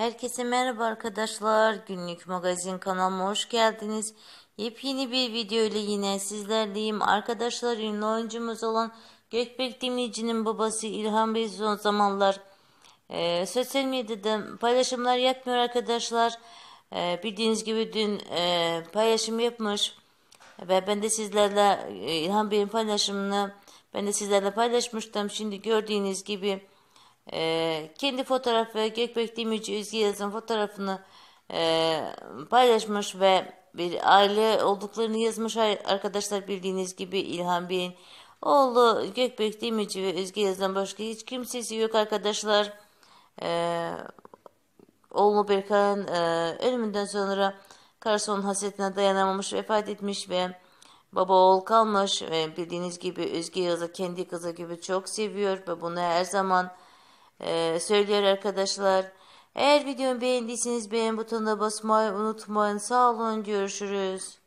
Herkese merhaba arkadaşlar. Günlük magazin kanalıma hoş geldiniz. Yepyeni bir video ile yine sizlerleyim. Arkadaşlar ünlü oyuncumuz olan Gökbek Demirci'nin babası İlhan Bey son zamanlar e, sosyal medyada paylaşımlar yapmıyor arkadaşlar. E, bildiğiniz gibi dün e, paylaşım yapmış. Ve ben de sizlerle e, İlhan Bey'in paylaşımını ben de sizlerle paylaşmıştım. Şimdi gördüğünüz gibi e, kendi fotoğrafı Gökbek Demirci Üzgü Yaz'ın fotoğrafını e, paylaşmış ve bir aile olduklarını yazmış arkadaşlar bildiğiniz gibi İlhan Bey'in oğlu Gökbek Demirci ve Üzgü Yaz'dan başka hiç kimsesi yok arkadaşlar. E, oğlu Berkay'ın e, ölümünden sonra karısının hasretine dayanamamış vefat etmiş ve Baba oğul kalmış. Bildiğiniz gibi Özge Yıldız'ı kendi kızı gibi çok seviyor ve bunu her zaman e, ee, söylüyor arkadaşlar. Eğer videomu beğendiyseniz beğen butonuna basmayı unutmayın. Sağ olun görüşürüz.